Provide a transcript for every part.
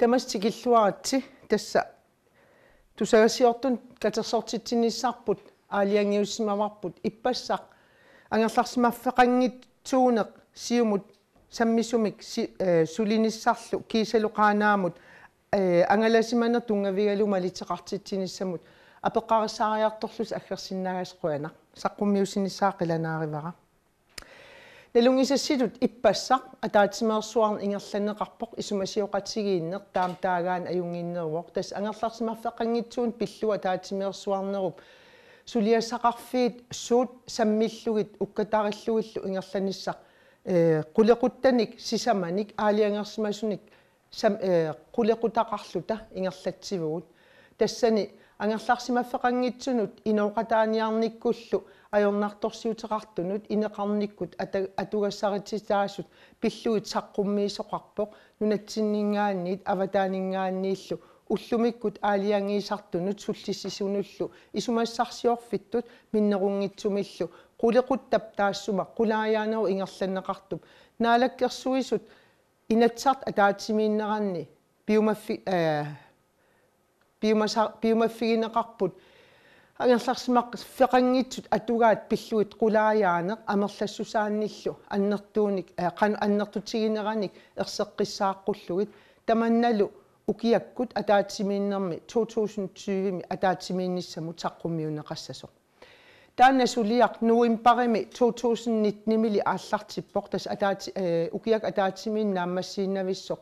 тамастигиллуаратси тасса тусагасиортун катерсортитсиниссаарпут аалиангиуссимаварпут иппассақ ангерларсимаффеқангитсуунеқ сиумут саммисумик э, сулиниссарлу киисалуқаанаамут э, ангаласиманер тунгавигалума литеқартитсиниссамут апеққарсаариарторлус аггерсиннагасқуанақ саққуммиусиниссаақиланааривара налунгисассилут иппассақ атаатимеерсуарн ингерланеқарпоқ исумасиоқатсигииннеқ таам таагаан аюнгииннеруоқ тас ангерларсимаффеқангитсуун пиллуа таатимеерсуарнеруп сулиасақарфиит суут саммиллугит уккатариллугиллу ингерланиссақ э қулеқуттаник сисаманик аалиангерсимасуник сам э қулеқутақарлута ингерлатсивуут тассани ангерларсимаффеқангитсунут инооқатааниарниккуллу аёрнарторсиутеқартунут инеқарниккут атугассаритситаасут пиллуит саққуммиисоқарпоқ нунатсиннингаанниит аватаанингааннииллу уллумиккут аалиангиисартунут суллиссисунуллу исумассарсиорфиттут миннерунгитсумиллу қулеқуттап таассума қулааяанеру ингерланнеқартуп наалаккерсуисут инатсарт атаатсимииннеранни пиумаффи э, биумаса биумаффигинеқарпут агерларсимақ феқангитсут атугаат пиллуит қулариаанеқ амерлассусаанниллу аннертууник қану аннертутигинераник ерсеққиссааққуллугит таманналу укиаккут атаатсимииннэрми 2020ми атаатсимиинниссаму таққуммиунеқассасоқ таана сулиақ нуимпарими 2019мили ааллартиппоқ тас атаати укиак атаатсимииннааммассииннависсоқ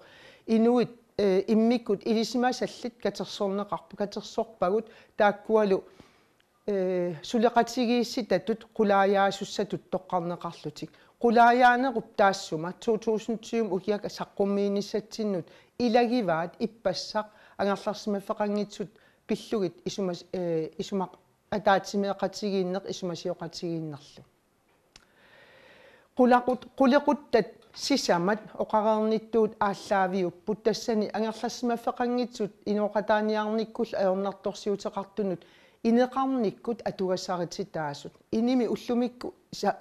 инуит Э, иммиккут илисима саллит катерсорнеқарпу катерсорпагут тааккуалу э сулеқатигииссит татут қулааяасуссатут тоққарнеқарлутик қулааяанеруп таассума 2020 угиак саққуммииниссатсиннут илагиваат иппассақ ангерларсимаффеқангитсут пиллугит исума э исума атаатсимеқатигииннеқ исумасиоқатигииннерлу қулақут қулеқуттат сисамат оқареернитtuut ааллаавиуппут тассани ангерлассимаффеқангитсут иноқатааниарниккул аернарторсиутеқартунут инеқарниккут атугассарититаасут иними уллумикку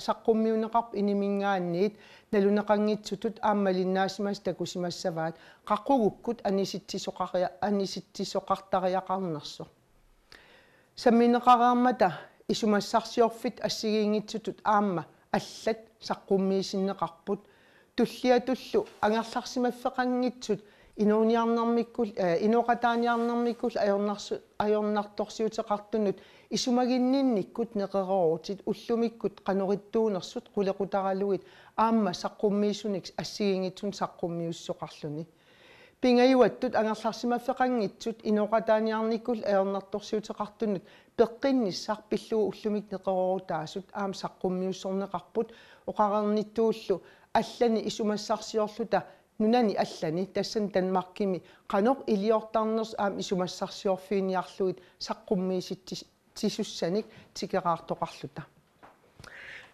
саққуммиунеқарп инимингаанниит налунеқангитсутут ааммалиннаасимас такусимассаваат қаққугуккут аниситсисоқариа аниситсисоқартариақарнерсо самминеқареармата исумассарсиорфит ассигиингитсутут аама аллат саққуммиисиннеқарпут туллиатуллу агерларсимаффеқангитсут инуниарнэрмиккул инуқатааниарнэрмиккул аёрнарсу аёрнарторсиутеқартунут исумагиннинниккут неқероорутит уллумиккут қанориттуунерсут қулеқутаралугит аама саққуммиисуникс ассигингитсун саққуммиуссоқарлуни пингаюаттут агерларсимаффеқангитсут инуқатааниарниккул аёрнарторсиутеқартунут пеққинниссар пиллуу уллумик неқероорутаасут аама саққуммиуссорнеқарпут оқарерниттууллу аллани исумассарсиорлута нунани аллани тассан данмаркими канор илиортарнерс аам исумассарсиорфиниарлугит саққуммииситти тисуссаник тикераартоқарлута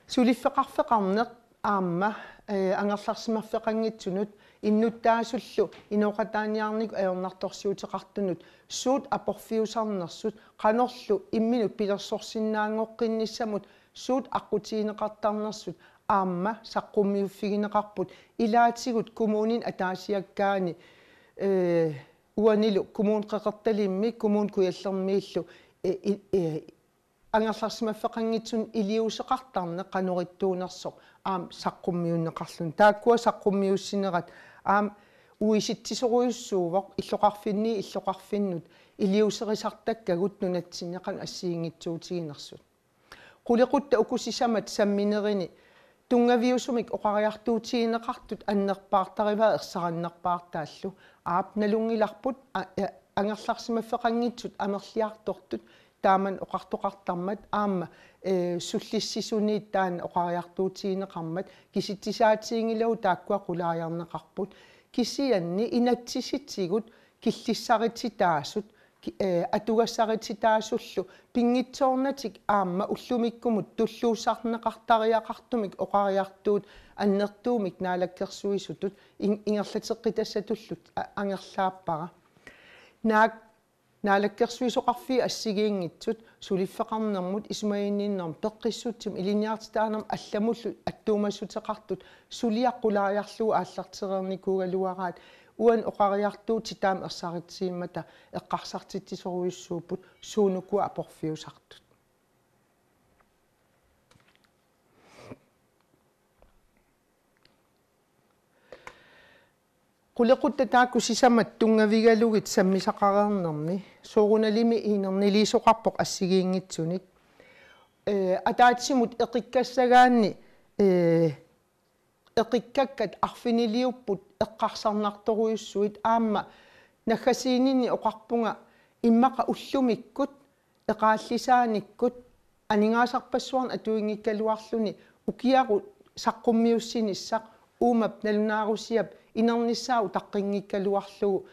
сулиффеқарфеқарнеқ аама э, ангерларсимарфеқангитсунут иннуттаасуллу иноқатааниарник аернарторсиутеқартунут суут апорфиусарнерсут канорлу имминут пилерсорсиннаангоққинниссамут суут аққутиинеқартарнерсут аама саққуммиуффигинеқарпут илаатигут коммунин атаасиаккаани э уанилу коммун қеқерталимми коммун куяллермииллу э, э, ангерларсимаффеқангитсун илиусеқартарне қануриттуунерсоқ аам саққуммиуннеқарлун тааккуа саққуммиуссинерат аам уиситтисоруйуссуувоқ иллоқарфинни иллоқарфиннут илиусерисартаккагут нунатсинеқан ассиингитсуутигинерсут қулеқутта укусисамат самминерини тунгаviusumik oqariartuutigineqartut annerpaartariva ersarannerpaartaallu aapnalungilarput ангалларсимаффеқангитсут амерлиарторт тааман оқартоқартармат аама э суллиссисуниит таан оқариартуутигинеқармат киситсисаатигилау тааккуа қулаариарнеқарпут кисианни инатсиситсигут киллиссаритситаасут Э, атугассарититаасуллу пингитсоорнатик аама уллумиккумут туллуусарнеқартариақартумик оқариартуут аннертуумик наалаккерсуисутут ингерлатеққитассатуллут ангерлааппара наак наалаккерсуисоқарфи ассигиингитсут сулиффеқарнэрмут исмаинниннэрм пеққиссутсим илиниартитаанерм алламуллу аттуумассутеқартут сулиаққулаариарлуг ааллартерерникуугалуараат уан оқариартуути таам ерсааритсииммата эққарсартитсоруйссууппут суунукуа апорфиусартут qulekutta taakkusisamat tungavigalugit sammisaqarernarmi soorunalimi iinerniliisoqarpoq assigiinngitsunik э атаатсимут эқиккассагаанни э اقيكك اخفينيليو بود اقاصر نقطو سويت اما نخسينيني اقاقبونا اما قاولومي كوت اقاصيساني كوت اني غاصر بسوان اتويني كالوارلوني وكيارو ساقوميو سينيسا اوما بنالناروسيا بنالناروسيا بنالناروسيا بنالناروسيا بنالناروسيا بنالناروسيا بنالناروسيا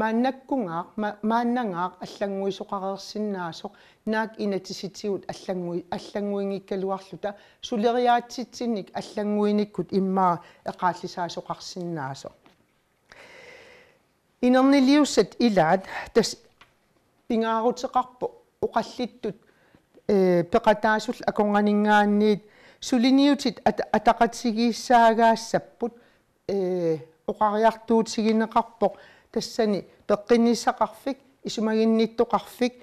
мааннаккунгаақ мааннангаақ аллангуисоқарерсиннаасоқ наак инатиситигут аллангуи аллангуингиккалуарлута сулериаатситсинник аллангуиниккут иммаа эқааллисаасоқарсиннаасоқ инернилиуссат илаат тас пингаарутеқарпо оқаллиттут э пеқатаасул аконганингаанниит сулиниутит атақатсигииссаагаассаппут э оқариартуутсигинеқарпоқ тассани пеққиннисақарфик исумагинниттоқарфик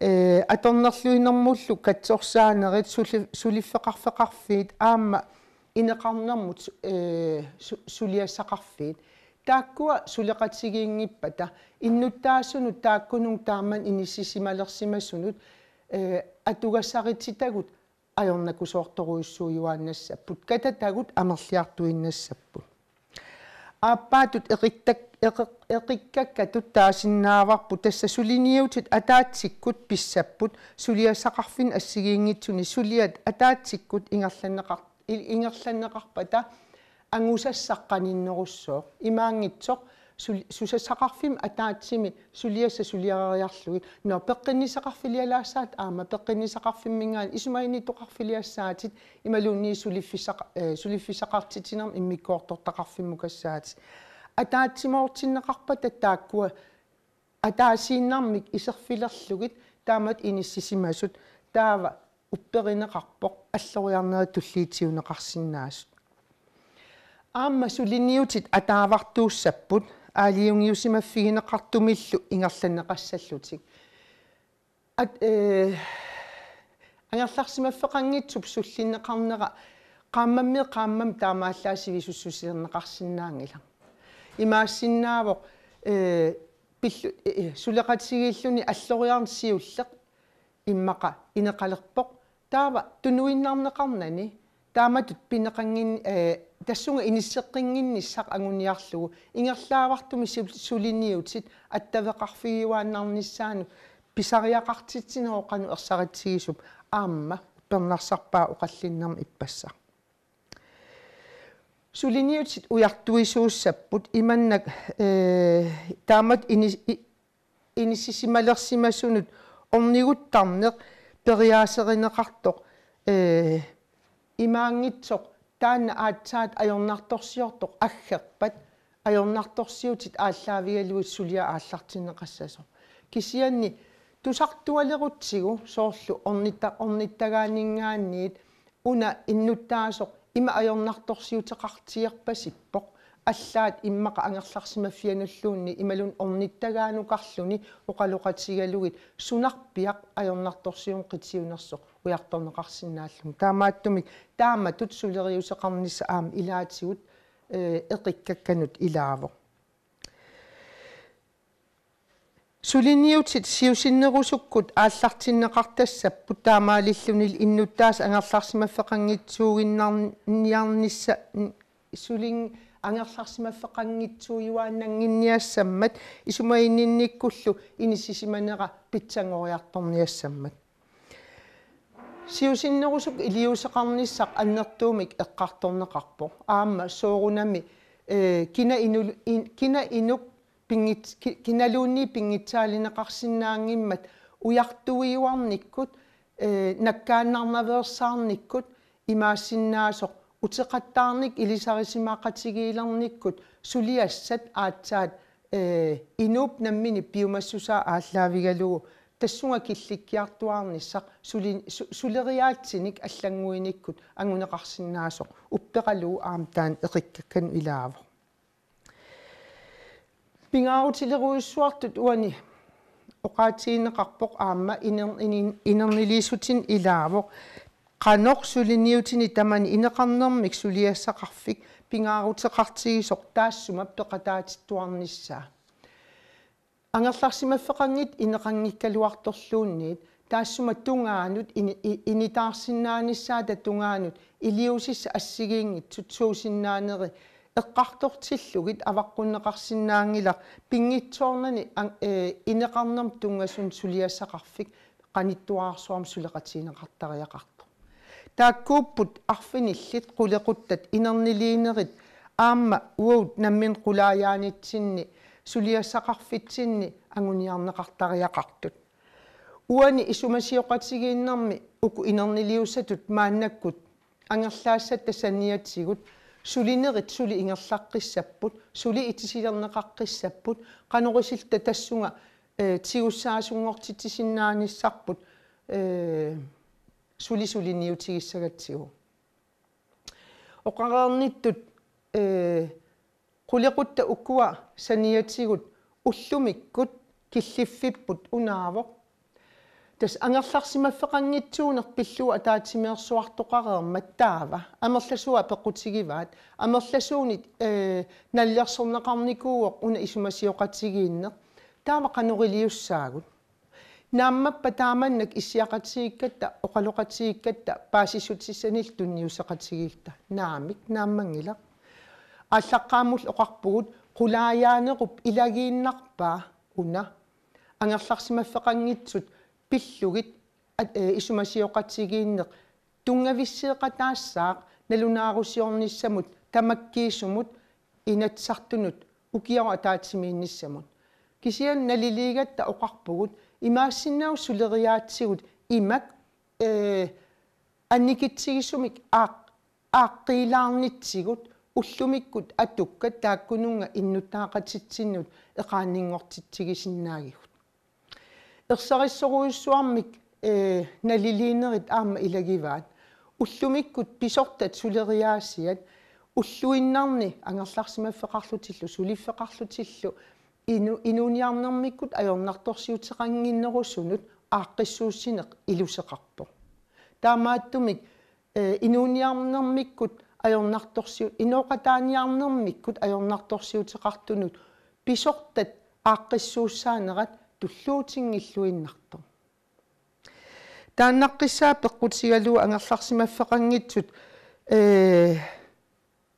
э аторнерлуинэрмуллу катсорсаанерит сулиффеқарфеқарфиит аама инеқарнэрмут э сулиассақарфиит тааккуа сулеқатсигиингиппата иннуттаасуну тааккунун тааман иниссисималерсимасунут э атугассаритситагут аёрнакусоорторуиссууйуааннассаппут кататагут амерлиартуиннассаппут ааппаатут эриктак eqikkakka tuttaasinnaavaqput tassa suliniutit ataatikkut pissapput suliasaqarfin assigiinngitsuni suliat ataatikkut ingerlanneqar ingerlanneqarpata angusassaqqaninnerussoq imaangitsoq susasaqarfim ataatsimi suliassa suliareriarlugit no peqqinnisaqarfilialaassaat aama peqqinnisaqarfimmingaan isumarini toqarfiliassaatit imaluunni suliffisaq suliffisaqartitinerm immikkoortortaqarfimmukassaati атаатсимоортиннеқарпа таттааккуа атаасииннармик исерфилерлугит таамат иниссисимасут таава упперинеқарпоқ аллориарнера туллиитиунеқарсиннаасут аама сулиниутит атаавартууссаппут аалиунгиусимаффигинеқартумиллу ингерланеқассаллутик ат э ангерларсимаффеқангитсуп суллиннеқарнера qaammammii qaammam taamaallaasivi sussusiernneqarsinnaangila имаассиннаавоқ э пиллу сулеқатсигииллуни э, аллориарнсиуллеқ иммақа инеқалерпоқ таава тунуиннарнеқарнани тааматут пинеқангин э тассунга иниссеққингинни сақ агуниарлугу ингерлаавартуми сулиниутит аттавеқарфигиуааннарниссаану писариақартитсинеоқану ерсаритсигисуп аама пернарсарпаа оқаллиннарми иппассаа сулиниут уяртуисууссаппут иманнак э таамат ини инисисималерсимасунут орнигуттарнеқ периаасеринеқартоқ э имаангитсоқ таана аатсаат аёрнарторсиортоқ аггерпат аёрнарторсиутит ааллаавигалуит сулиа ааллартинеқассасоқ кисианни тусартуалерутсигу соорлу орнита орниттагаанингааниит уна иннуттаасоқ има аёрнарторсиутеқартиерпасиппоқ аллаат иммақа ангерларсимаффиануллуунни ималун орниттагаану-карлуни оқалоқатигалугит сунарпиақ аёрнарторсиун қитсиунерсоқ уярторнеқарсинааллум таамааттумик таама тутсулериусеқарниса аама илаатигут э, эқиккакканут илаавоқ сулиниутит сиусиннерусуккут ааллартиннеқартассап путаамаалиллунил иннуттаас ангерларсимаффеқангитсуугиннарниарнисса сулин ангерларсимаффеқангитсууйуааннангинниассаммат исумаиннинниккуллу инисисиманера питсангориарторниассаммат сиусиннерусук илиусеқарниссақ аннертуумик эққарторнеқарпо аама соорунами э кина ину кина инук пингит киналуунни пингитсаалинеқарсинаангиммат уяртуиуарниккут э наккааннарнавеерсаарниккут имаассиннаасоқ утеқаттаарник илисарисимаақатигиилерниккут сулиассат аатсаат э инуп наммини пиумассусаа ааллаавигалугу тассунга килликкиартуарниссақ сули сулериаатсиник аллангуиниккут ангунеқарсинаасоқ уппеқалуу аамтаан эқиккаккану илаавоқ пингарутилеруйссуартут уани оқаатиинеқарпоқ аама инернилиисутин илаавоқ қанорсулиниутини тамани инеқарнермик сулиассақарфик пингаарутеқартигисоқ таассумап тоқатаатиттуарниссаа ангерларсимаффеқангит инеқангиккалуарторлуунниит таассума тунгаанут инитаарсинааниссаа татунгаанут илиусисса ассигиингит тутсуусиннаанери эққартортиллугит аваққуннеқарсинаангилар пингитсоорнани э, инеқарнам тунгасун сулиассақарфик qaниттуаарсуам сулеқатиинеқартариақарто тааккууппут арфиниллит қулеқуттат инернилиинерит аама уут наммин қулааяанитсинни сулиассақарфитсинни агуниарнеқартариақартут уани исумасиоқатсигииннарми уку инернилиусатут мааннаккут ангерлаассат тассаниатсигут сулинерит сули ингерлаққиссаппут сули итисилернеқаққиссаппут канорисилта тассунга э, тигуссаасунгортитисиннааниссарпут сули э, сулиниутигиссагатсигу оққараарниттут э, қулеқутта уккуа саниатигут уллумиккут киллиффиппут унаавоқ тас анерларсимаффеқангитсуунер пиллуа атаатимиерсуартоқареэрмат таава амерласуа пеқутигиваат амерласууни э наллерсорнеқарникууоқ уна исумасиоқатсигииннеқ таама канорилиуссаагут нааммаппа тааманнак иссиақатсииккатта оқалоқатсииккатта паасиссутсиссанил тунниусеқатсигиилта наамик нааммангилақ аллаққаамул оқарпугут қулааяанеруп илагииннарпаа уна ангерларсимаффеқангитсут пиллугит э, исумасиоқатсигииннеқ тунгависсеқатаассаақ налунаарусиорниссамут тамаккииссумут инатсартунут укиара таатсимиинниссамут кисиан налилигатта оқарпугут имаассиннаав сулериаатсигут имак э анникитсигиссумик аақ ааққилаарнитсигут уллумиккут атукка тааккунунга иннутаақатситсиннут эқааннингортитсигисиннаагигу ersarissoruissuarmik naliliinerit aama ilagivaat уллумиккут писортат сулериаасиат уллуиннарни ангалларсимаффеқарлутиллу сулиффеқарлутиллу ину инуниарнэрмиккут аёрнарторсиутеқангиннерусунут ааққиссууссинеқ илусеқарпо таамааттумик э, инуниарнэрмиккут аёрнарторсиу иноқатааниарнэрмиккут аёрнарторсиутеқартунут писортат ааққиссууссаанерат туллуутин иллуиннарту тааннаққиссаа пеққутигалуу ангерларсимаффеқангитсут э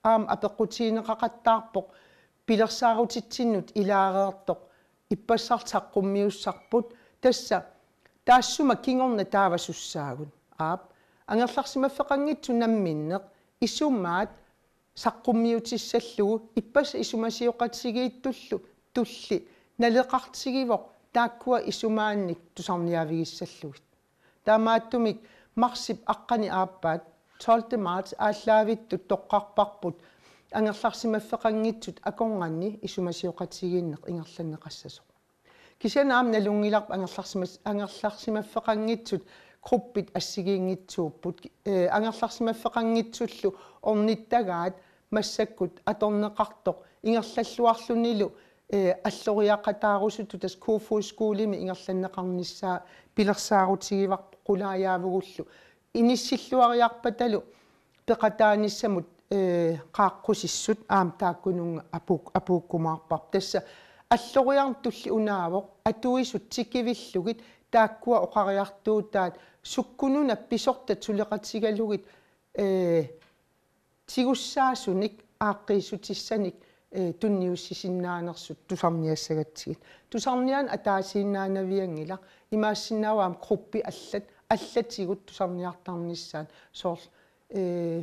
аам апеққутиинеқақаттаарпоқ пилерсаарутитсиннут илаареэртоқ иппассартаққуммиуссарпут тасса таассума кингорна таавасуссаагун аап ангерларсимаффеқангитсу намминнеқ исумаат саққуммиутиссаллугу иппас исумасиоқатсигииттуллу тулли налеқартигивоқ тааккуа исумаанник тусарниавигиссаллугит таамааттумик марсип аққани ааппаат 12 март ааллаавиттут тоққарпарпут ангерларсимаффеқангитсут акорнганни исумасиоқатсигииннеқ ингерланнеқассасо кисянаам налунгиларп ангерларсимас ангерларсимаффеқангитсут круппит ассигиингитсууппут э, ангерларсимаффеқангитсуллу орниттагаат массаккут аторнеқартоқ ингерлаллуарлунилу Э, аллориақатаарусуту тас кууфуускуулими ингерланнеқарниссаа пилерсаарутигивар қулааяавугуллу иниссиллуариарпаталу пеқатааниссамут э қааққусиссут аам тааккунунга апук апууккумаарпар тасса аллориар тулли унаавоқ атуисут тикивиллугит тааккуа оқариартуутаат суккунуна писорта тулеқатигалугит э тигуссаасуник ааққиисутиссаник Э, тунниуссисиннааnerсут тусарниассагатсигит тусарниаан атаасииннаанавиангила имаассиннааваам круппи аллат аллатигут тусарниартарниссаан соорл э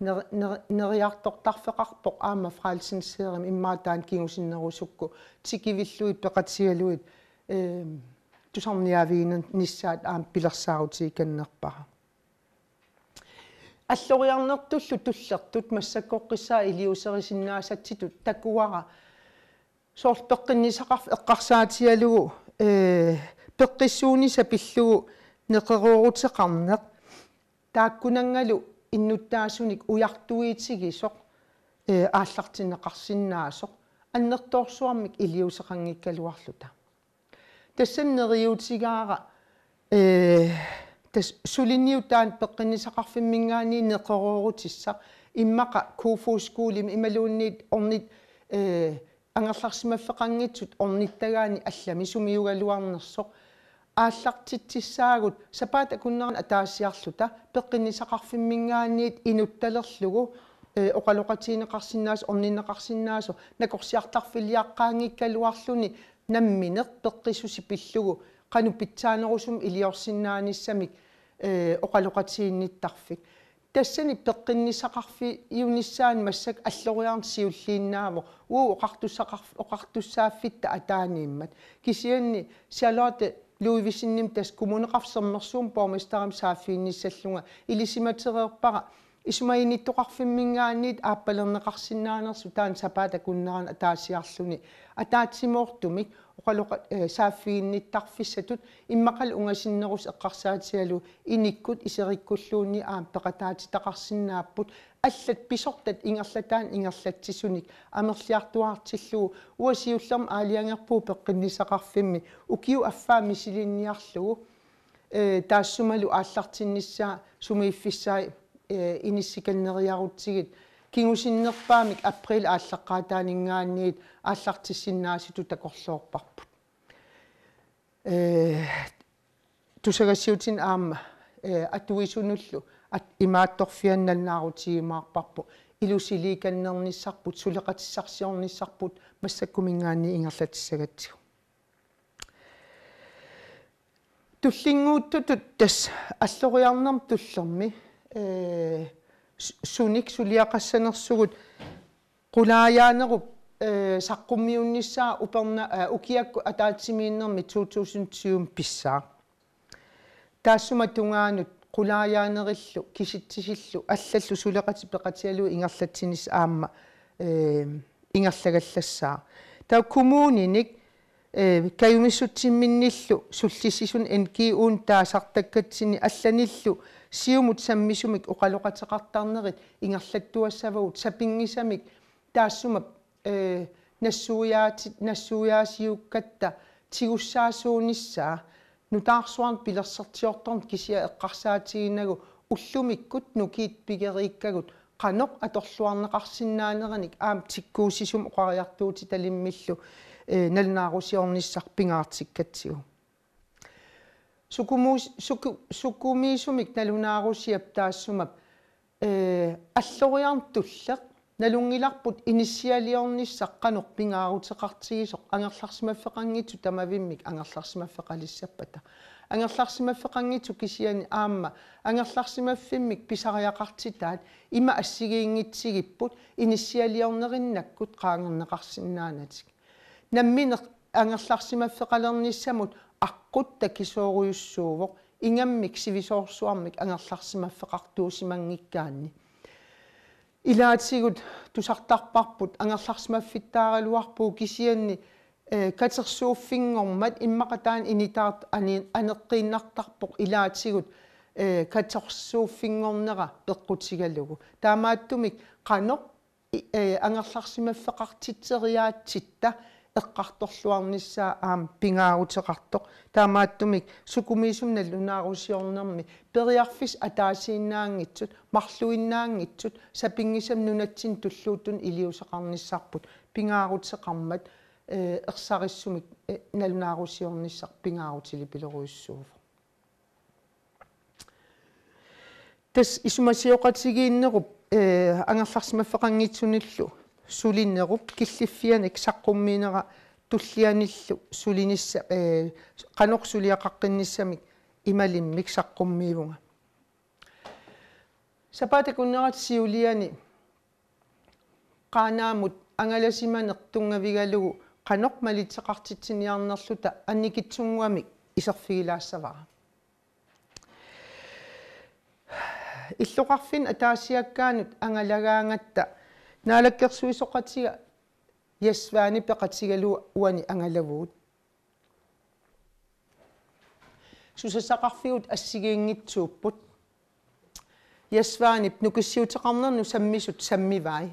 нериартортарфеқарпоқ аама фраалсинсеерим иммаатаан кигусиннерусукку тикивиллуит пеқатсигалуит э тусарниаавиинен ниссаат аам пилерсаарутииканнерпара аллориарнертуллу туллертут массаккоққиссаа илиусерисиннаасатситут таккуара соортоққиннисақарф эққарсаатиалугу э пеққиссууниса пиллугу неқеруурутеқарнеқ тааккунангалу иннуттаасуник уяртуиитсигисоқ э ааллартиннеқарсиннаасоқ аннертоорсуармик илиусеқангиккалуарлута тассаннериутсигаара э тас сулинниутаан пеққинисақарфиммингаани неқоруурутиссақ иммақа куфуускуулим ималуунниит орнит э ангерларсимаффеқангитсут орниттагаани аллами сумиугалуарнерсоқ ааллартитсаагут сапаат акуннеран атаассиарлута пеққинисақарфиммингаанниит инутталерлугу э оқалоқатиинеқарсинаасо орнинеқарсинаасо накорсиартарфилиаққаангиккалуарлуни намминеқ пеққисуси пиллугу qanu pitsaaneriusum iliorsinnaanissamik oqaloqatiinnittarfik тассани пеққиннисақарфи иунissaан массак аллориарнсиуллииннааму уу оқартуссақарф оқартуссааффитта атаанииммат кисианни сиалоате луивисинним тас коммунеқарсермерсуум пормистарам сааффиинниссаллунга илисиматереерпара исмаиниттоқарфиммингаанниит ааппалернеқарсинаанерсу таан сапаата куннерана таасиарлуни атаатсимоортумик оқалоқа э, сааффигинниттарфиссатут иммақал унгасиннерус эққарсаатиалу иниккут исериккуллуунни аам пеқатаатитақарсинааппут аллат писортат ингерлатаан ингерлатсисуник амерлиартуартиллуу уасиуллерм аалиангерпуу пеққиннисақарфимми укиу аффаа мисилинниарлугу э таассумалу ааллартинниссаа сумииффиссаи Э, иниссиканнериарутсигит кингусиннерпаамик април ааллаққаатаанингаанниит ааллартиссиннааситу такорлоорпарпут э тусагассиутин аама э аттуисунуллу ат имаатторфианналнаарутигимаарпарпу илусилииканнерниссарпут сулеқатиссарсиорниссарпут массаккумингаанни ингерлатиссагатсигу туллингууттутут тас аллориарнерм туллерми суник сулиақассанерсугут qulaajaanerup saqqummiunnissaa uperna ukiakku ataatsimiinnermi 2020 pissaa таассума тунгаанут qulaajaanerillu kisittisillu аллаллу сулеқати пеқатиалу ингерлатсинис аама э ингерлагаллассаа таа коммуниник э кайумиссутсимминниллу суллисисун нкиун таасартаккатсини алланиллу сиумут саммисумик оқалоқатеқартарнерит ингерлаттуассавагут сапингисамик таассумап э нассууяатит нассууяасиуккатта тигуссаасууниссаа нутаарсуарн пилерсертиорторн кисиа эққарсаатигинагу уллумиккут нукиит пигерииккагут канок аторлуарнеқарсинаанераник аам тиккуусисум оқариартуути талиммиллу э налнаарусиорниссар пингаартиккатсигу сукумиисумик налунаарусиаптаассумап э аллориарнтуллеқ налунгиларпут инисиалиорниссаққанор пингаарутеқартигисоқ ангерларсимаффеқангитсу тамавиммик ангерларсимаффеқалиссаппата ангерларсимаффеқангитсу кисиани аама ангерларсимаффиммик писариақартитаат има ассигиингитсигиппут инисиалиорнериннаккут қаангернеқарсиннаанатик намминеқ ангерларсимаффеқалерниссамут qutta kisooruyussuuvoq ingammik sivisoorsuarmik angerlarsimaffiqartuusimangikkaanni илаатсигут тусартарпарпут анерларсмаффиттаарилуарпуу кисианни э, катерсууффингормат иммакатаан инитаат ани анеққииннартарпоқ илаатсигут э, катерсууффингорнера пеққутсигалугу таамааттумик қано э, ангерларсимаффеқартитсериаатситта теққарторлуарнissaа аам пингаагутеқартоқ таамааттумик сукумиисумна лунаарусиорнерми периарфис атаасииннаангитсут марлуиннаангитсут сапингисам нунатсин туллуутун илиусеқарнissaarпут пингаагутеқармат ерсариссумик э, э, налунаарусиорнissaar пингаагутили пилеруиссууфа тас исумасиоқатсигииннеруп э ангерларсимаффеқангитсуниллу сулиннеруп киллиффианик саққумминера туллианиллу сулинисса э канорсулиақаққинниссамик ималиммик саққуммиивунга сапатакуннерат сиулиани qaaнаамут ангаласиманертунгавигалугу qanoqmalitseqartitsiniarnerluta annikitsunguamik iserfigilaassavara иллоқарфин атаасиаккаанут ангалагаангатта naalakkersuisoqatiga yasvaani peqatigalu uani angalavuut susasaqarfigut assigiinngitsuupput yasvaanip nukissiutiqarnernu sammisut sammivai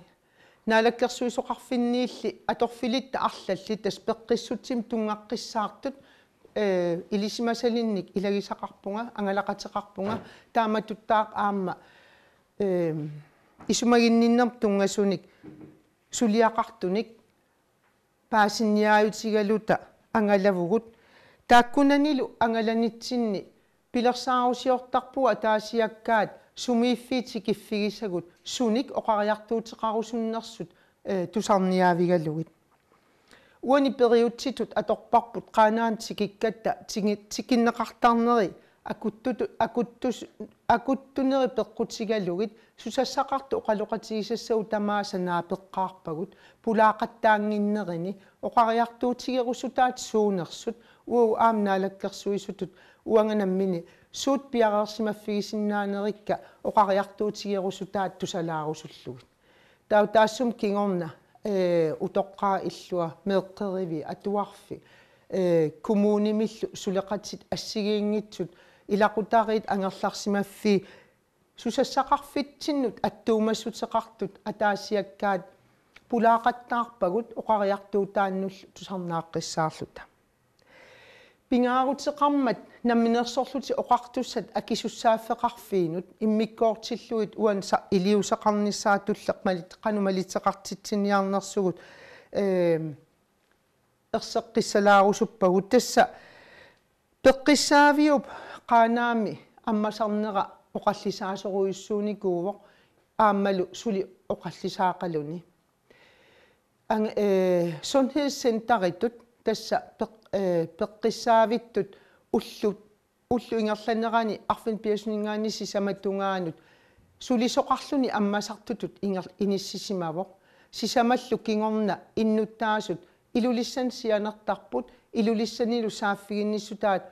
naalakkersuisoqarfinniilli atorfilitta arlalli tas peqqissutsim tungaqqissaartut илисимасалинник илагисақарпунга ангалақатеқарпунга тааматтуттаақ аама э исумагинниннэртунгасуник сулиақартуник паасинниааютигалута ангалавугут тааккунанилу ангаланитсинни пилерсаарусиортарпуга таасиаккаат сумииффиити киффигисагут суник оқариартуутеқарусуннэрсут э, тусарниаавигалугит уани периутситут аторпарпут қаанаан тикиккатта тикиннеқартарнери акуттут акуттус акуттунерипеққутсигалугит сусассақарту оқалоқатигисассау тамаасанааpeqqaarpagut пулаақаттаангиннерини оқариартуутигеруссутаат суунерсут уу аамнаалаккерсуисутут уанганаммини суут пиараарсимаффигисиннаанерикка оқариартуутигеруссутаат тусалаарусуллугит тау таассум кингорна э утоққаа иллуа меққериви атуарфи э коммунимиллу сулеқатсит ассигиингитсут илакутарит ангерларсимаффи сусассақарфитсиннут аттуумассутеқартут атаасиаккаат пулаақаттаарпагут оқариартуутааннул тусарнааққиссаарлута пингаарутеқармат намминерсорлути оқартуссат акисуссааффеқарфиинут иммиккоортиллуит уан илиусеқарниссаатуллеқ малит қанумалитеқартитсиниарнерсугут ээ ерсеққиссалаарусуппагут тасса пеққиссаавиуп қаанаами аммасарнера оқаллисаасоруйссууникууво ааммалу сули оқаллисаақалуни анг э сонхессентариттут тасса э, пеққиссаавиттут уллу уллуингерланерани арфин пиасунингаани сисаматтунгааанут сулисоқарлуни аммасартутут ингер иниссисимаво сисамаллу кингорна иннуттаасут илулиссан сианертарпут илулиссанилу сааффигинниссутаат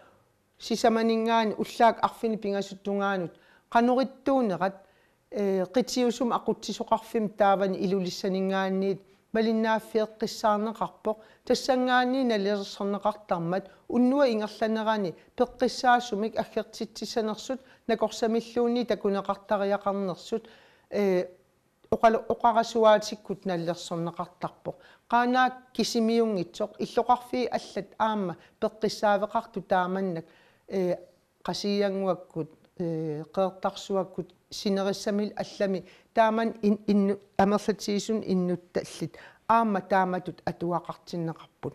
сисаманингаани уллаак арфини пингасуттунгаанут каноритtuунерат э қитиусум ақутсисоқарфим таавани илулиссанингаанниит малиннааффиэққиссаарнеқарпоқ тассангаани налерсарнеқартармат уннуа ингерланерани пеққиссаасумик аггертитсисанерсут накорсамиллуунни такунеқартариақарнерсут э оқал оқарасуаатиккут наллерсорнеқартарпоқ қаанаа кисимиунгитсоқ иллоқарфии аллат аама пеққиссаавеқарту тааманнак qasiyanguakkut qeertarsuakkut sinerissamil allami taaman innu amerlatigisun innuttallit aamma taamatut atuaqartinneqarput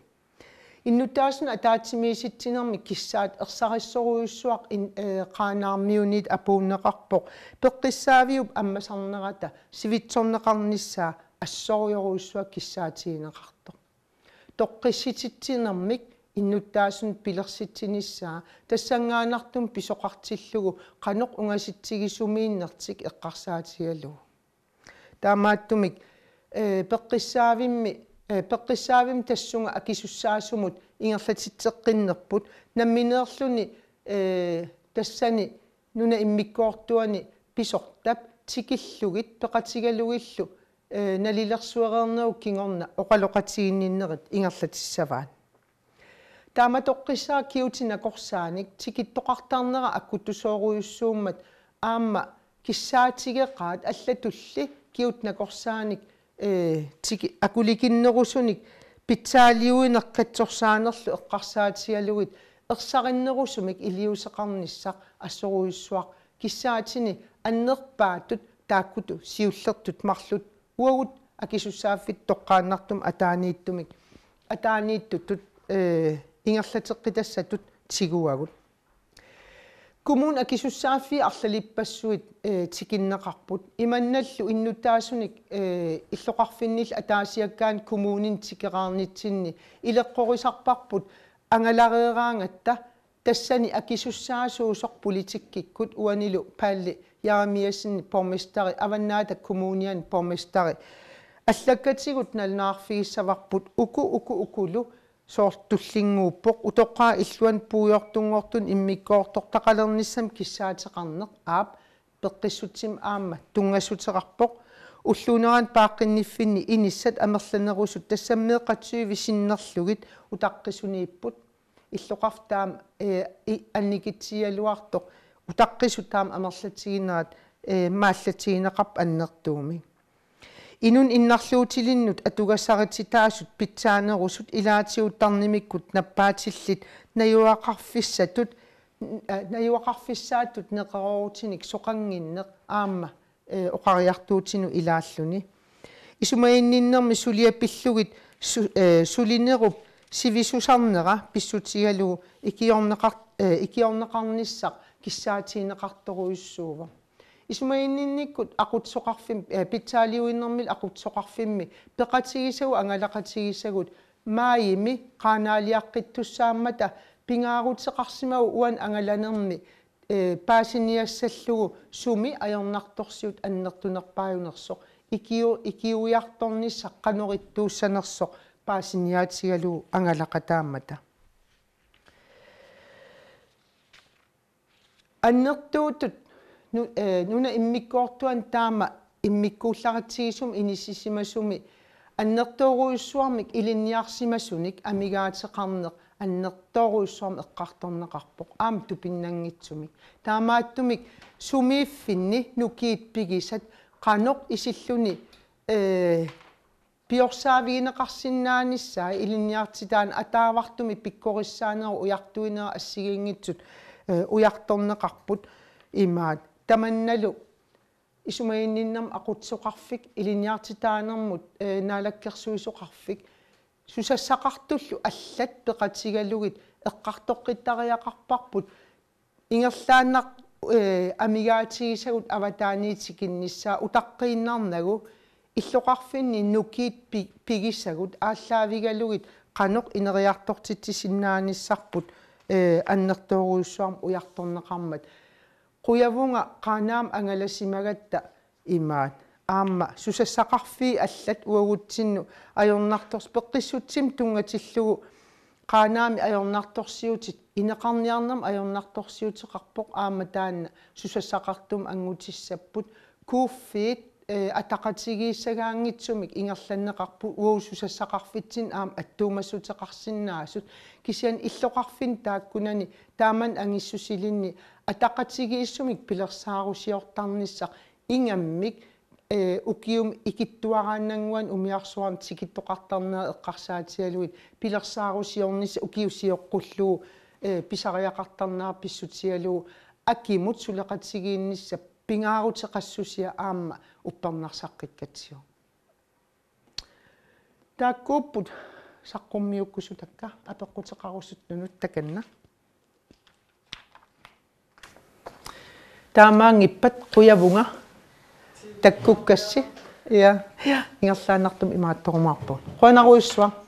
иннутаасын атаатимииситсинерми киссаат ерсарissоруйуссуақ э, қаанаармиунит апууннеқарпоқ пеққиссаавиуп аммасарнерата сивитсорнеқарниссаа ассоруйоруйуссуақ киссаатиинеқарто тоққиссититсинермик иннуттаасун пилерситсиниссаа тассангаанартум писоқартиллугу канеқ унгаситсигисумииннэртик эққарсаатигалу таамааттумик э пеққиссаавимми э пеққиссаавим тассунга акисуссаасумут ингерлатитсеққиннерпут намминеерлуни э тассани нуна иммиккоортуани писортап тикиллугит пеқатигалугиллу э налилерсуареернау кингорна оқалоқатигинниннерит ингерлатиссаваат тааматоққиссара киутинакорсааник тикиттоқартарнера аккутусооруйуссууммат аама киссаатигеққаат аллатулли киутнакорсааник э тики акуликиннерусуник питсаалиуинеққатсорсаанерлу эққарсаатигалугит ерсариннерусумик илиусеқарниссақ ассоруйуссуақ киссаатини аннерпаатут тааккуту сиуллертут марлут уагут акисуссааффит тоққааннартум атаанииттумик атаанииттут э ингерлатеккитассатут сигуагут кумун акисуссааффи арлалиппассуит э, тикиннеқарпут иманналлу иннутаасуник э, иллоқарфиннил атаасиаккаан кумуунин тикераарнитсинни илеққорисарпарпут ангалареераангатта тассани акисуссаасуусоқ политиккиккут уанилу паалли яамиасин пормистари аваннаата кумууниан пормистари аллаккатигут налнаарфигиссаварпут уку уку укулу соортуллингууппоқ утоққаа иллуан пуйортунгортун иммиккоортортақалерниссам киссаатеқарнеқ аап пеққиссутсим аама тунгасутерарпоқ уллуунеран пааққинниффинни иниссат амерланерусут тассаммеэқатсуи висиннерлугит утаққисунииппут иллоқартаам э, анникитсиалуартоқ утаққису таам амерлатсигинерат э, мааллатсигинеқарп аннертууми инун иннарлуутилиннут атугассарититаасут питсаанерусут илаатиуттарнимиккут наппаатиллит наюақарфиссатут э, наюақарфиссаатут неқаруутиник соқангиннеқ аама э, оқариартуутину илааллуни исумаинниннэрми сулиапиллугит сулинеруп э, сивисусарнера писсутигалу икиорнеқар икиорнеқарниссақ киссаатиинеқарторуйссуува исмаининниккут акутсоқарфим э, питсаалиуиннэрмил акутсоқарфимми пеқатсигисагу ангалақатсигисагут маими қаанаалиаққиттуссааммата пингаарутеқарсимагу уан ангаланерми э, паасиниассаллугу суми аёрнарторсиут аннертунерпааюнерсоқ икиу икиуиарторниссақ қаноритуссанерсоқ паасиниаатигалу ангалақатааммата аннертуутут нуна иммиккоортуан таама иммиккуулларатсигисум инисисимасуми аннертооруйссуармик илинниарсимасуник амигаатеқарнеқ аннертооруйссуарми эққарторнеқарпоқ аама тупиннангитсумик таамааттумик сумииффинни нукиитпигисат қаноқ исиллуни э пиорсаавигинеқарсиннааниссаа илинниартитаан атаавартуми пиккориссаанеру уяртуинера ассигингитсут уярторнеқарпут имаат таманналу исумаинниннам акутсоқарфик илиниартитаанермут наалаккерсуисоқарфик сусассақартуллу аллат пеқатигалугит эққартоққиттариақарпарпут ингерлааннақ амигаатигисагут аватааниитикинниссаа утаққииннарнагу иллоқарфинни нукиит пигиссагут ааллаавигалугит қаноқ инериартортитсиннааниссарпут аннертооруйссуарм уярторнеқармат quyavuga qaanaam angalasimagat imaat аама сусассақарфи аллат уагутсинну аёрнарторс пеққиссутсим тунгаатиллугу qaaнаами аёрнарторсиутит инеқарниарнам аёрнарторсиутеқарпоқ аама таанна сусассақартум ангутиссаппут кууффиит Э, атақатсигииссагаангитсумик ингерланнеқарпу уоусусассақарфитсин аам аттуумассутеқарсиннаасут кисиан иллоқарфин тааккунани тааман ангиссусилинни атақатсигииссумик пилерсаарусиортарниссақ ингаммик э укиум икиттуарааннангуан умиарсуарн тикиттоқартарнаа эққарсаатиалуит пилерсаарусиорнис укиусиоққуллуу э писариақартарнаар писсутиалуу акимут сулеқатсигииннисса пингаарутеқассусиа аама уппарнарсаққиккатсиу тааккууппут саққуммиуккусу такка апеққутеқаруссут нунут таканна таамаан иппат қуявунга таккуккасси я ингерлаанартум имааттормаарпу қуанаруйссуа